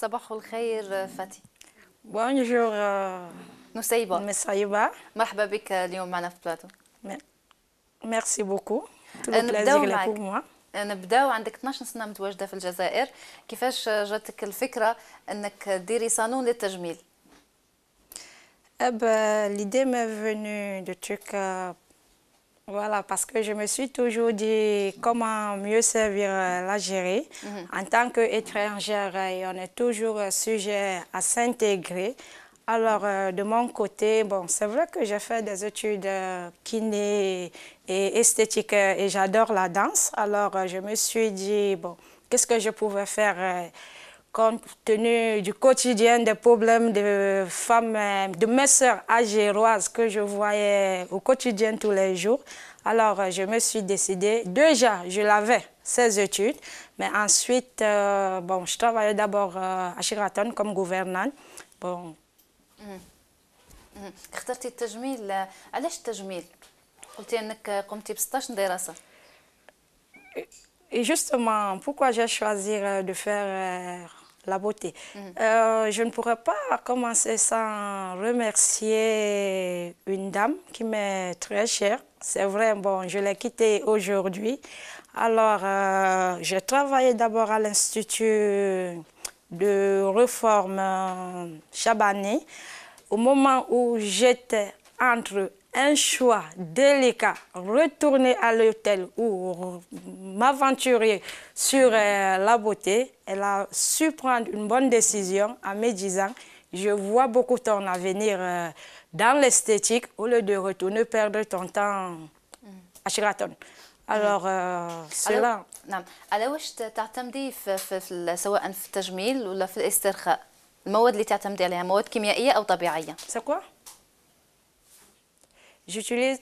صباح الخير فاتي بونجور نسيبة نسيبة مرحبا بك اليوم معنا في بلاتو ميرسي بوكو نبداو معك نبداو عندك 12 سنه متواجده في الجزائر كيفاش جاتك الفكره انك ديري صالون للتجميل اب ليدي ما فينو دو تروك Voilà, parce que je me suis toujours dit comment mieux servir euh, l'Algérie. Mhm. En tant qu'étrangère, on est toujours euh, sujet à s'intégrer. Alors, euh, de mon côté, bon, c'est vrai que j'ai fait des études kiné et esthétique et j'adore la danse. Alors, je me suis dit, bon, qu'est-ce que je pouvais faire compte tenu du quotidien des problèmes de femmes, euh, de mes sœurs algéroises que je voyais au quotidien tous les jours. Alors, je me suis décidée, déjà, je l'avais, ces études, mais ensuite, euh, bon, je travaillais d'abord euh, à Sheraton comme gouvernante. Bon. Et justement, pourquoi j'ai choisi de faire la beauté. Mm. Euh, je ne pourrais pas commencer sans remercier une dame qui m'est très chère. C'est vrai, bon, je l'ai quittée aujourd'hui. Alors, euh, j'ai travaillé d'abord à l'Institut de réforme euh, chabanais Au moment où j'étais entre un choix délicat, retourner à l'hôtel ou m'aventurer sur euh, la beauté, elle a su prendre une bonne décision en me disant je vois beaucoup ton avenir euh, dans l'esthétique au lieu de retourner perdre ton temps à Sheraton. Mm. Alors euh, cela نعم على واش تعتمدي في, في, في سواء في التجميل ولا في الاسترخاء المواد اللي تعتمدي عليها ou كيميائيه او طبيعيه سكوا J'utilise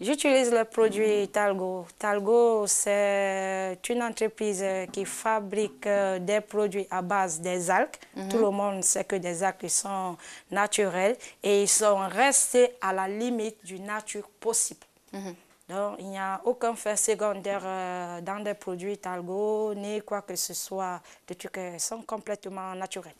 J'utilise le produit Talgo. Talgo, c'est une entreprise qui fabrique euh, des produits à base des algues. Mhm. Tout le monde sait que des algues sont naturelles et ils sont restés à la limite du nature possible. Mhm. Donc, il n'y a aucun fait secondaire euh, dans des produits Talgo, ni quoi que ce soit. Des trucs sont complètement naturels.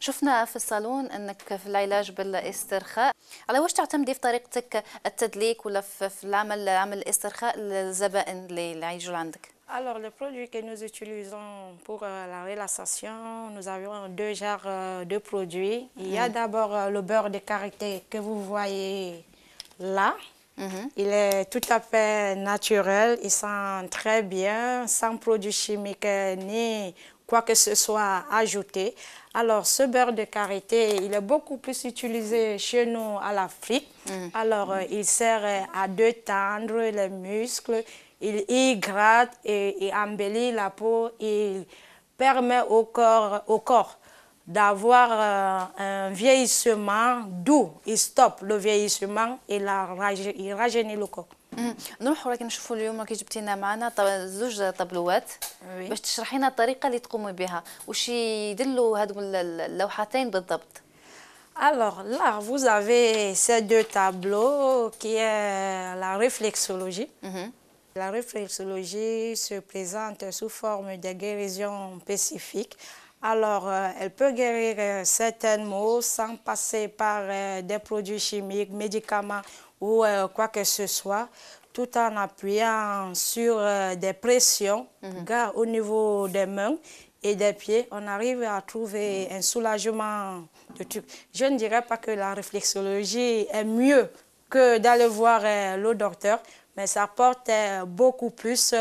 شفنا في الصالون انك في العلاج بالاسترخاء على واش تعتمدي في طريقتك التدليك ولا في العمل عمل الاسترخاء للزبائن اللي يجوا عندك Alors, le produit que nous utilisons pour euh, la relaxation, nous avons deux genres euh, de produits. Mm -hmm. Il y a d'abord euh, le beurre de karité que vous voyez là. Mm -hmm. Il est tout à fait naturel, il sent très bien, sans produits chimiques ni quoi que ce soit ajouté. Alors, ce beurre de karité, il est beaucoup plus utilisé chez nous à l'Afrique. Mm. Alors, euh, il sert euh, à détendre les muscles, il hydrate et, embellit la peau. Il permet au corps, au corps d'avoir euh, un vieillissement doux. Il stoppe le vieillissement et la, il rajeunit le corps. نروحوا راكي نشوفوا اليوم راكي جبتي لنا معنا زوج طبلوات باش تشرحي لنا الطريقه اللي تقومي بها وش يدلوا هذو اللوحتين بالضبط Alors là, vous avez ces deux tableaux qui est la réflexologie. Mm -hmm. La réflexologie se présente sous forme de guérison spécifique Alors, euh, elle peut guérir euh, certaines certains maux sans passer par euh, des produits chimiques, médicaments ou quoi que ce soit, tout en appuyant sur des pressions mhm. au niveau des mains et des pieds. On arrive à trouver un soulagement de tout. Je ne dirais pas que la réflexologie est mieux que d'aller voir le docteur, mais ça apporte beaucoup plus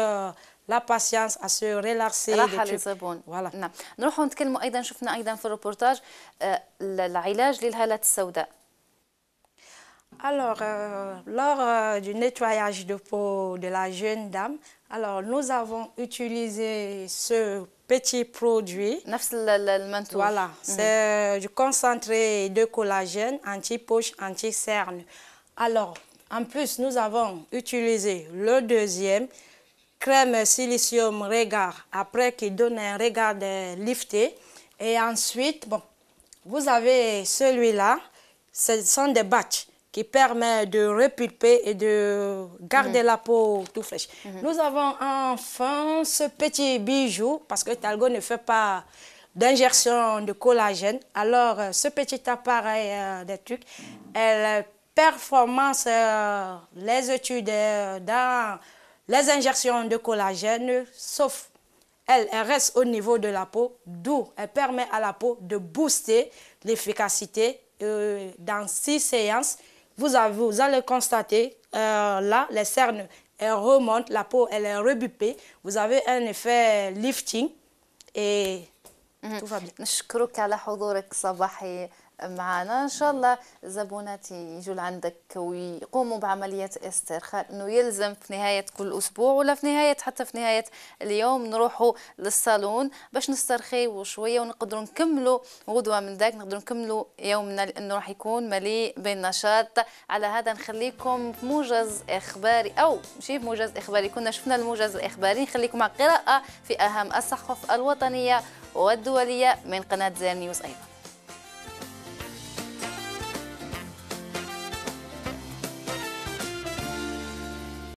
لا باسيانس اسو ريلاكسي راحه Nous فوالا نروحوا نتكلموا ايضا شفنا ايضا في الروبورتاج العلاج للهالات السوداء Alors, euh, lors euh, du nettoyage de peau de la jeune dame, alors nous avons utilisé ce petit produit. Voilà, c'est euh, du concentré de collagène anti-poche, anti-cerne. Alors, en plus, nous avons utilisé le deuxième, crème silicium regard, après qui donne un regard de lifté. Et ensuite, bon, vous avez celui-là, ce sont des batchs qui permettent de repulper et de garder mhm. la peau tout fraîche. Mhm. Nous avons enfin ce petit bijou, parce que Talgo ne fait pas d'injection de collagène. Alors, euh, ce petit appareil euh, des de elle performance euh, les études dans les injections de collagène, sauf elle, restent reste au niveau de la peau, d'où elles permettent à la peau de booster l'efficacité euh, dans six séances. Vous, avez, vous allez constater, euh, là, les cernes elle remonte, la peau elle est rebupée. Vous avez un effet lifting et mm-hmm. tout va bien. معنا ان شاء الله الزبونات يجوا لعندك ويقوموا بعمليه استرخاء انه يلزم في نهايه كل اسبوع ولا في نهايه حتى في نهايه اليوم نروحوا للصالون باش نسترخي شويه ونقدروا نكملوا غدوه من ذاك نقدروا نكملوا يومنا لانه راح يكون مليء بالنشاط على هذا نخليكم في موجز اخباري او ماشي موجز اخباري كنا شفنا الموجز الاخباري نخليكم مع قراءه في اهم الصحف الوطنيه والدوليه من قناه زين نيوز ايضا